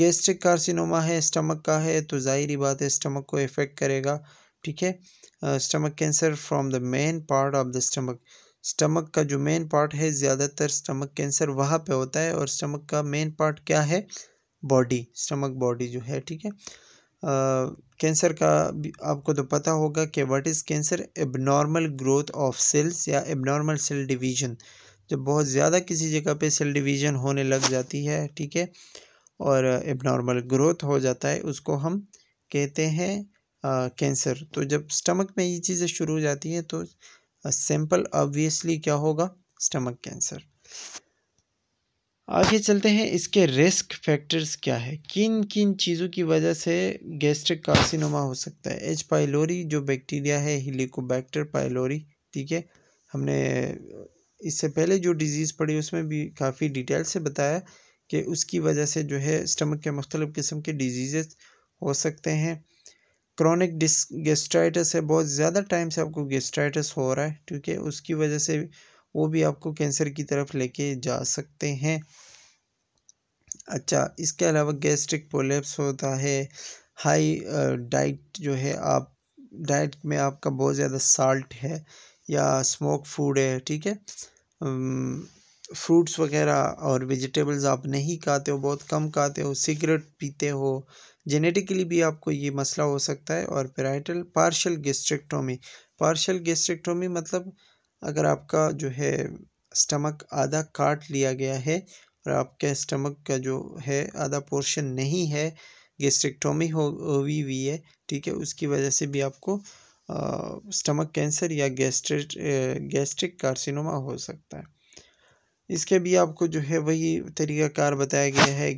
गैस्ट्रिक कार्सिनोमा है स्टमक का है तो ज़ाहिरी बात है स्टमक को इफ़ेक्ट करेगा ठीक है stomach cancer from the main part of the stomach stomach का जो मेन पार्ट है ज़्यादातर स्टमक कैंसर वहाँ पे होता है और स्टमक का मेन पार्ट क्या है बॉडी स्टमक बॉडी जो है ठीक है कैंसर का आपको तो पता होगा कि what is cancer abnormal growth of cells या एबनॉर्मल सेल डिवीज़न जब बहुत ज़्यादा किसी जगह पे सेल डिवीज़न होने लग जाती है ठीक है और एबनॉर्मल ग्रोथ हो जाता है उसको हम कहते हैं कैंसर तो जब स्टमक में ये चीज़ें शुरू हो जाती हैं तो सिंपल ऑब्वियसली क्या होगा स्टमक कैंसर आगे चलते हैं इसके रिस्क फैक्टर्स क्या है किन किन चीज़ों की वजह से गैस्ट्रिक कार्सिनोमा हो सकता है एच पाइलोरी जो बैक्टीरिया है हिलिकोबैक्टर पाइलोरी ठीक है हमने इससे पहले जो डिज़ीज़ पड़ी उसमें भी काफ़ी डिटेल से बताया कि उसकी वजह से जो है स्टमक के मुख्तलिफ़ किस्म के डिजीज़ हो सकते हैं क्रॉनिक डिस गेस्ट्राइटस है बहुत ज़्यादा टाइम से आपको गेस्ट्राइटस हो रहा है ठीक है उसकी वजह से वो भी आपको कैंसर की तरफ लेके जा सकते हैं अच्छा इसके अलावा गैस्ट्रिक पोलेप्स होता है हाई डाइट जो है आप डाइट में आपका बहुत ज़्यादा साल्ट है या स्मोक फूड है ठीक है फ्रूट्स वगैरह और वेजिटेबल्स आप नहीं खाते हो बहुत कम खाते हो सिगरेट पीते हो जेनेटिकली भी आपको ये मसला हो सकता है और parietal partial gastrectomy partial gastrectomy मतलब अगर आपका जो है स्टमक आधा काट लिया गया है और आपके स्टमक का जो है आधा पोर्शन नहीं है गेस्ट्रिक्टोमी हो हुई हुई है ठीक है उसकी वजह से भी आपको आ, स्टमक कैंसर या गैस्ट्रिक गैस्ट्रिक कार्सिनोमा हो सकता है इसके भी आपको जो है वही तरीक़ाकार बताया गया है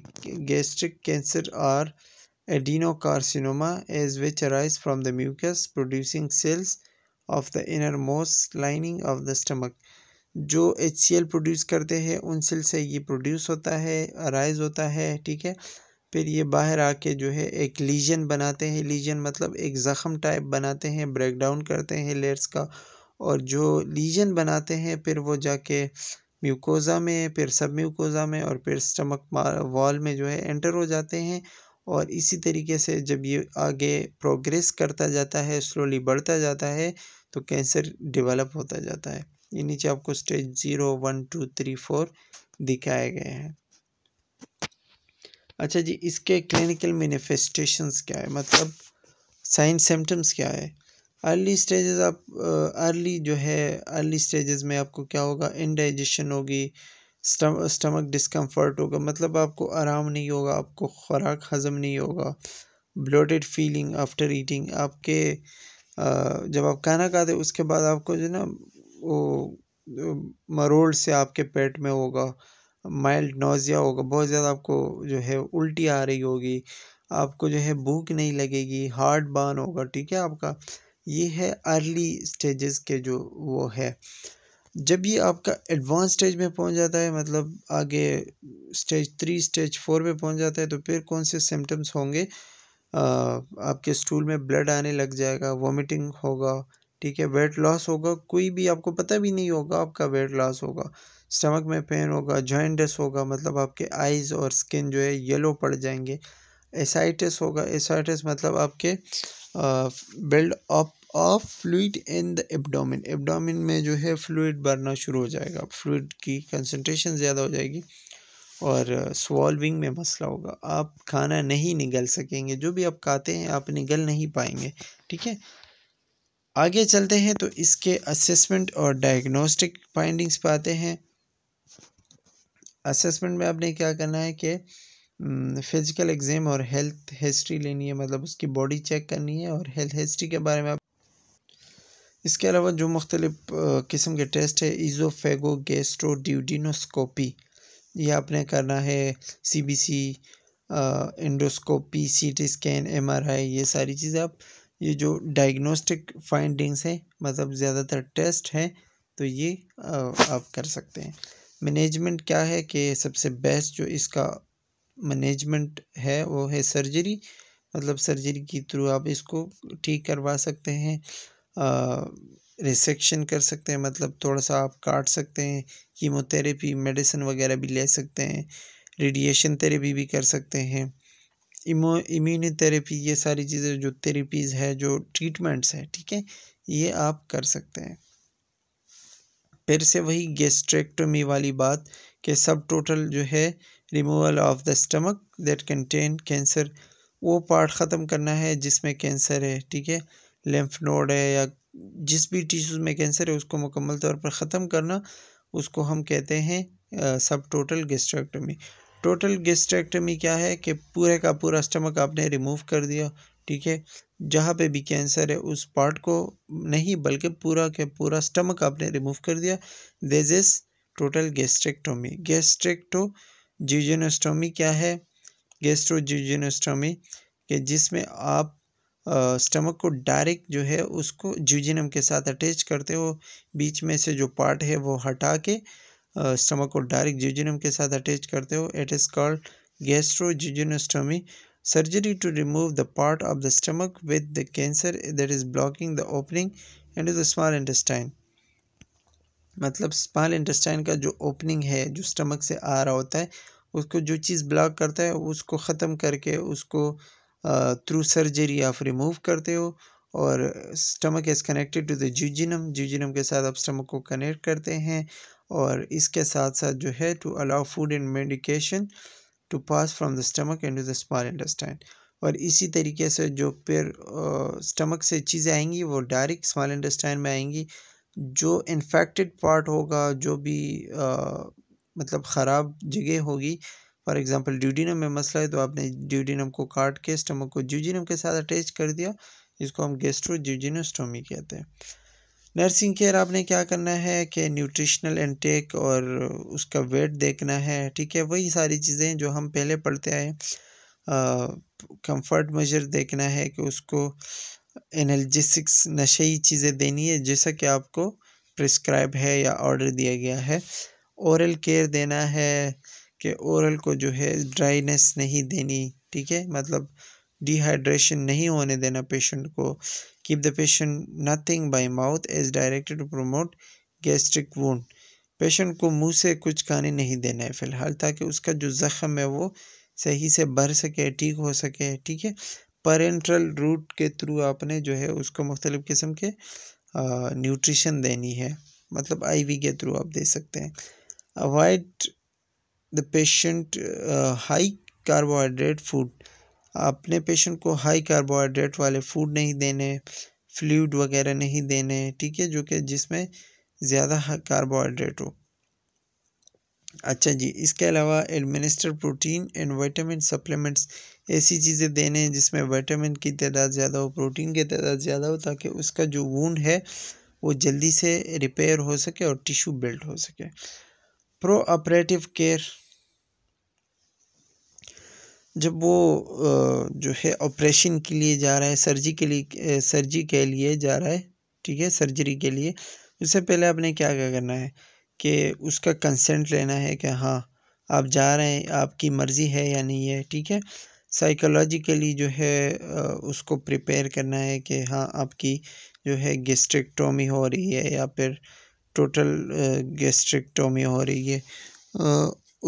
gastric cancer are adenocarcinoma as which arise from the mucus producing cells of the inner most lining of the stomach जो एच प्रोड्यूस करते हैं उन सेल से ये प्रोड्यूस होता है अराइज होता है ठीक है फिर ये बाहर आके जो है एक लीजन बनाते हैं लीजन मतलब एक ज़ख़म टाइप बनाते हैं ब्रेक डाउन करते हैं लेयर्स का और जो लीजन बनाते हैं फिर वो जाके म्यूकोज़ा में फिर सब म्यूकोज़ा में और फिर स्टमक वॉल में जो है एंटर हो जाते हैं और इसी तरीके से जब ये आगे प्रोग्रेस करता जाता है स्लोली बढ़ता जाता है तो कैंसर डेवलप होता जाता है ये नीचे आपको stage zero one two three four दिखाए गए हैं अच्छा जी इसके क्लिनिकल मैनिफेस्टेशंस क्या है मतलब साइन सिम्टम्स क्या है अर्ली स्टेजेस आप अर्ली जो है अर्ली स्टेजेस में आपको क्या होगा इनडाइजेशन होगी स्टमक डिस्कम्फर्ट होगा मतलब आपको आराम नहीं होगा आपको ख़ुराक हज़म नहीं होगा ब्लोटेड फीलिंग आफ्टर ईटिंग आपके जब आप खाना खाते उसके बाद आपको जो है ना वो मरोड़ से आपके पेट में होगा माइल्ड नोज़िया होगा बहुत ज़्यादा आपको जो है उल्टी आ रही होगी आपको जो है भूख नहीं लगेगी हार्ट बर्न होगा ठीक है आपका ये है अर्ली स्टेजेस के जो वो है जब ये आपका एडवांस स्टेज में पहुंच जाता है मतलब आगे स्टेज थ्री स्टेज फोर में पहुंच जाता है तो फिर कौन से सिम्टम्स होंगे आपके स्टूल में ब्लड आने लग जाएगा वॉमिटिंग होगा ठीक है वेट लॉस होगा कोई भी आपको पता भी नहीं होगा आपका वेट लॉस होगा स्टमक में पेन होगा जॉइंटस होगा मतलब आपके आइज़ और स्किन जो है येलो पड़ जाएंगे एसाइटिस होगा एसाइटिस मतलब आपके build up of fluid in the abdomen abdomen में जो है फ्लूड भरना शुरू हो जाएगा फ्लूड की कंसनट्रेशन ज़्यादा हो जाएगी और सॉल्विंग में मसला होगा आप खाना नहीं निगल सकेंगे जो भी आप खाते हैं आप निगल नहीं पाएंगे ठीक है आगे चलते हैं तो इसके असेसमेंट और डायग्नोस्टिक फाइंडिंग्स पाते हैं असेसमेंट में आपने क्या करना है कि फिजिकल एग्जाम हम्म, और हेल्थ हिस्ट्री लेनी है मतलब उसकी बॉडी चेक करनी है और हेल्थ हिस्ट्री के बारे में आप इसके अलावा जो मुख्तलिफ़ किस्म के टेस्ट है ईजोफेगो गेस्ट्रो ड्यूडिनोस्कोपी ये आपने करना है C B C endoscopy C T scan M R I ये सारी चीज़ें आप ये जो डायग्नोस्टिक फाइंडिंग्स हैं मतलब ज़्यादातर टेस्ट हैं तो ये आप कर सकते हैं मैनेजमेंट क्या है कि सबसे बेस्ट जो इसका मैनेजमेंट है वो है सर्जरी मतलब सर्जरी के थ्रू आप इसको ठीक करवा सकते हैं रिसेक्शन कर सकते हैं मतलब थोड़ा सा आप काट सकते हैं कीमोथेरेपी मेडिसिन वगैरह भी ले सकते हैं रेडिएशन थेरेपी भी कर सकते हैं इमो इम्यूनोथेरेपी ये सारी चीज़ें जो थेरेपीज़ है जो ट्रीटमेंट्स है ठीक है ये आप कर सकते हैं फिर से वही गेस्ट्रेक्टोमी वाली बात कि सब टोटल जो है removal of the stomach that contain cancer वो पार्ट ख़त्म करना है जिसमें कैंसर है ठीक है लेम्फ नोड है या जिस भी टिश्यूज़ में कैंसर है उसको मुकम्मल तौर पर ख़त्म करना उसको हम कहते हैं सब टोटल गेस्ट्रेक्टमी टोटल गेस्ट्रेक्टमी क्या है कि पूरे का पूरा स्टमक आपने रिमूव कर दिया ठीक है जहाँ पे भी कैंसर है उस पार्ट को नहीं बल्कि पूरा के पूरा स्टमक आपने रिमूव कर दिया this is total gastrectomy gastrecto jejunostomy क्या है गेस्ट्रो गैस्ट्रोजीजेनोस्टोमी कि जिसमें आप स्टमक को डायरेक्ट जो है उसको जूजिनम के साथ अटैच करते हो बीच में से जो पार्ट है वो हटा के स्टमक को डायरेक्ट जूजिनम के साथ अटैच करते हो it is called surgery to remove the part of the stomach with the cancer that is blocking the opening and is the small intestine मतलब स्मॉल इंटेस्टाइन का जो ओपनिंग है जो स्टमक से आ रहा होता है उसको जो चीज़ ब्लॉक करता है उसको ख़त्म करके उसको थ्रू सर्जरी आप रिमूव करते हो और stomach is connected to the jejunum jejunum के साथ आप स्टमक को कनेक्ट करते हैं और इसके साथ साथ जो है to allow food and medication to pass from the stomach and to the small intestine और इसी तरीके से जो पेड़ स्टमक से चीज़ें आएंगी वो डायरेक्ट स्मॉल इंडस्टाइन में आएंगी जो इन्फेक्टेड पार्ट होगा जो भी आ, मतलब ख़राब जगह होगी फॉर एग्जांपल ड्यूडिनम में मसला है तो आपने ड्यूडिनम को काट के स्टमक को जूजिनम के साथ अटैच कर दिया इसको हम गेस्ट्रो गेस्ट्रोजूजिनोस्टोमी कहते हैं नर्सिंग केयर आपने क्या करना है कि न्यूट्रिशनल इनटेक और उसका वेट देखना है ठीक है वही सारी चीज़ें जो हम पहले पढ़ते आए कंफर्ट मेजर देखना है कि उसको एनर्जिसिक्स नशई चीज़ें देनी है जैसा कि आपको प्रिस्क्राइब है या ऑर्डर दिया गया है औरल केयर देना है कि ओरल को जो है ड्राइनेस नहीं देनी ठीक है मतलब डिहाइड्रेशन नहीं होने देना पेशेंट को keep the patient nothing by mouth is directed to promote gastric wound patient को मुंह से कुछ खाने नहीं देना है फ़िलहाल ताकि उसका जो ज़ख़म है वो सही से भर सके ठीक हो सके ठीक है पेरेंट्रल रूट के थ्रू आपने जो है उसको मुख्तलिफ़ किस्म के न्यूट्रिशन देनी है मतलब आईवी के थ्रू आप दे सकते हैं avoid the patient high carbohydrate food अपने पेशेंट को हाई कार्बोहाइड्रेट वाले फूड नहीं देने फ्लूड वगैरह नहीं देने ठीक है जो कि जिसमें ज़्यादा कार्बोहाइड्रेट हो अच्छा जी इसके अलावा administer protein and vitamin supplements ऐसी चीज़ें देने हैं जिसमें विटामिन की तादाद ज़्यादा हो प्रोटीन की तादाद ज़्यादा हो ताकि उसका जो वूंड है वो जल्दी से रिपेयर हो सके और टिश्यू बिल्ड हो सके प्रो ऑपरेटिव केयर जब वो जो है ऑपरेशन के लिए जा रहा है सर्जी के लिए सर्जी के लिए जा रहा है ठीक है सर्जरी के लिए उससे पहले आपने क्या क्या करना है कि उसका कंसेंट लेना है कि हाँ आप जा रहे हैं आपकी मर्ज़ी है या नहीं है ठीक है साइकोलॉजिकली जो है उसको प्रिपेयर करना है कि हाँ आपकी जो है गेस्ट्रिक्टोमी हो रही है या फिर टोटल गैस्ट्रिकटोमी uh, हो रही है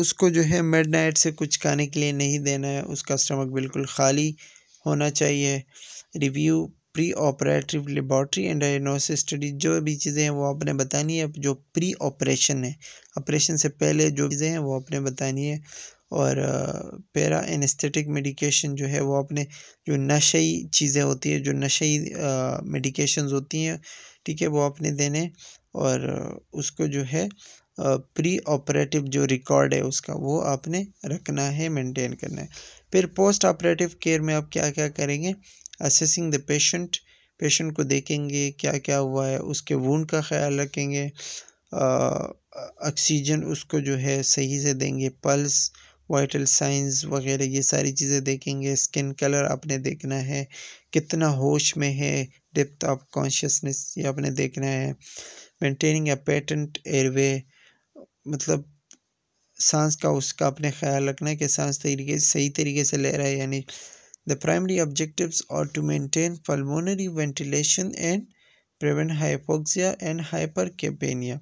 उसको जो है मिड नाइट से कुछ खाने के लिए नहीं देना है उसका स्टमक बिल्कुल खाली होना चाहिए review pre operative laboratory and diagnosis study जो भी चीज़ें हैं वो आपने बतानी है जो प्री ऑपरेशन है ऑपरेशन से पहले जो चीज़ें हैं वो आपने बतानी है और पैरा एनेस्थेटिक मेडिकेशन जो है वो आपने जो नशई चीज़ें होती है जो नशई मेडिकेशंस होती हैं ठीक है वो आपने देने और उसको जो है प्री ऑपरेटिव जो रिकॉर्ड है उसका वो आपने रखना है मेंटेन करना है फिर पोस्ट ऑपरेटिव केयर में आप क्या क्या करेंगे असेसिंग द पेशेंट पेशेंट को देखेंगे क्या क्या हुआ है उसके वन का ख्याल रखेंगे ऑक्सीजन उसको जो है सही से देंगे पल्स वाइटल साइंस वगैरह ये सारी चीज़ें देखेंगे स्किन कलर आपने देखना है कितना होश में है डेप्थ ऑफ कॉन्शियसनेस ये आपने देखना है मेंटेनिंग ए पेटेंट एयरवे मतलब सांस का उसका अपने ख्याल रखना है कि सांस तरीके से सही तरीके से ले रहा है यानी the primary objectives are to maintain pulmonary ventilation and prevent hypoxia and hypercapnia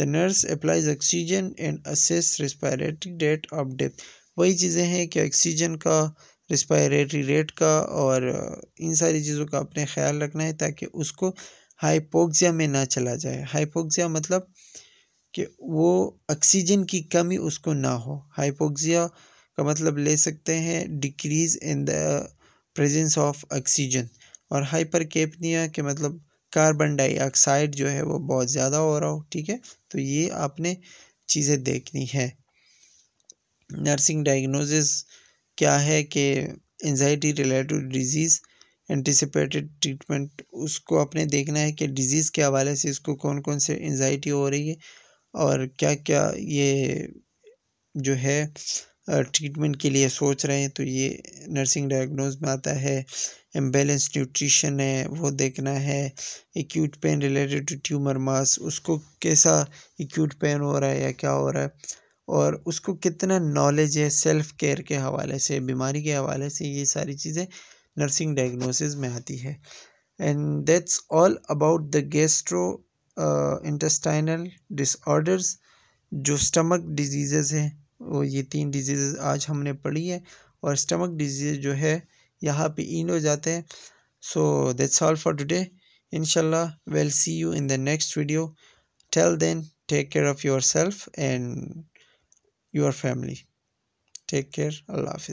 the nurse applies oxygen and assess respiratory rate of डेथ वही चीज़ें हैं कि ऑक्सीजन का रिस्पायरेटरी रेट का और इन सारी चीज़ों का अपने ख्याल रखना है ताकि उसको हाइपोक्सिया में ना चला जाए हाइपोक्सिया मतलब कि वो ऑक्सीजन की कमी उसको ना हो हाइपोक्सिया का मतलब ले सकते हैं decrease in the presence of oxygen और हाइपरकेपनिया के मतलब कार्बन डाइऑक्साइड जो है वो बहुत ज़्यादा हो रहा हो ठीक है तो ये आपने चीज़ें देखनी है नर्सिंग डायग्नोसिस क्या है कि anxiety related disease anticipated treatment उसको अपने देखना है कि डिज़ीज़ के हवाले से इसको कौन कौन से एनजाइटी हो रही है और क्या क्या ये जो है ट्रीटमेंट के लिए सोच रहे हैं तो ये नर्सिंग डायग्नोज में आता है एम्बेलेंस न्यूट्रिशन है वो देखना है acute pain related to tumor mass उसको कैसा एक्यूट पेन हो रहा है या क्या हो रहा है और उसको कितना नॉलेज है सेल्फ केयर के हवाले से बीमारी के हवाले से ये सारी चीज़ें नर्सिंग डायग्नोसिस में आती है and that's all about the gastro intestinal disorders जो स्टमक डिजीज़ हैं वो ये तीन डिजीज़ आज हमने पढ़ी है और स्टमक डिजीज़ जो है यहाँ पे इन हो जाते हैं so that's all for today well see you in the next video till then take care of yourself and your family take care अल्लाह हाफि